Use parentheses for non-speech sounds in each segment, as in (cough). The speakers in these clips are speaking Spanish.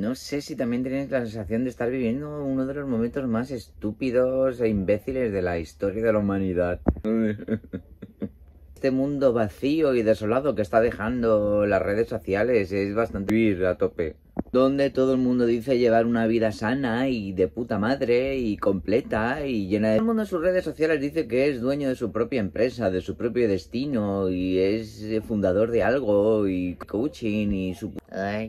no sé si también tienes la sensación de estar viviendo uno de los momentos más estúpidos e imbéciles de la historia de la humanidad. (laughs) Este mundo vacío y desolado que está dejando las redes sociales es bastante vivir a tope. Donde todo el mundo dice llevar una vida sana y de puta madre y completa y llena de... Todo el mundo en sus redes sociales dice que es dueño de su propia empresa, de su propio destino y es fundador de algo y coaching y su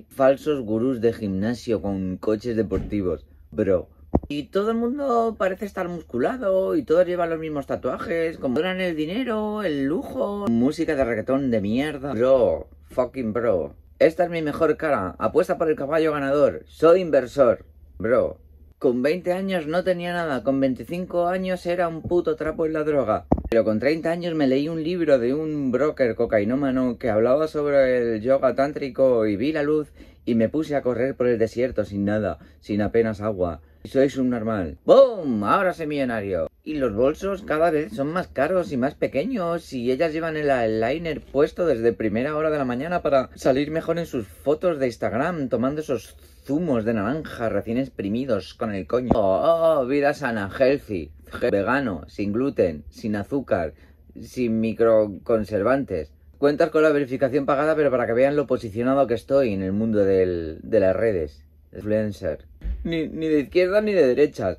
falsos gurús de gimnasio con coches deportivos. Bro. Y todo el mundo parece estar musculado y todos llevan los mismos tatuajes, como duran el dinero, el lujo, música de reggaetón de mierda. Bro, fucking bro. Esta es mi mejor cara, apuesta por el caballo ganador, soy inversor. Bro, con 20 años no tenía nada, con 25 años era un puto trapo en la droga. Pero con 30 años me leí un libro de un broker cocainómano que hablaba sobre el yoga tántrico y vi la luz y me puse a correr por el desierto sin nada, sin apenas agua. Y soy subnormal. ¡Boom! Ahora soy millonario. Y los bolsos cada vez son más caros y más pequeños y ellas llevan el eyeliner puesto desde primera hora de la mañana para salir mejor en sus fotos de Instagram tomando esos zumos de naranja recién exprimidos con el coño. Oh, oh vida sana, healthy, vegano, sin gluten, sin azúcar, sin microconservantes. Cuentas con la verificación pagada pero para que vean lo posicionado que estoy en el mundo de las redes. Influencer. Ni, de izquierda ni de derecha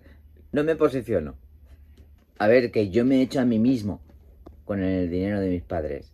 No me posiciono. A ver, que yo me he hecho a mí mismo con el dinero de mis padres.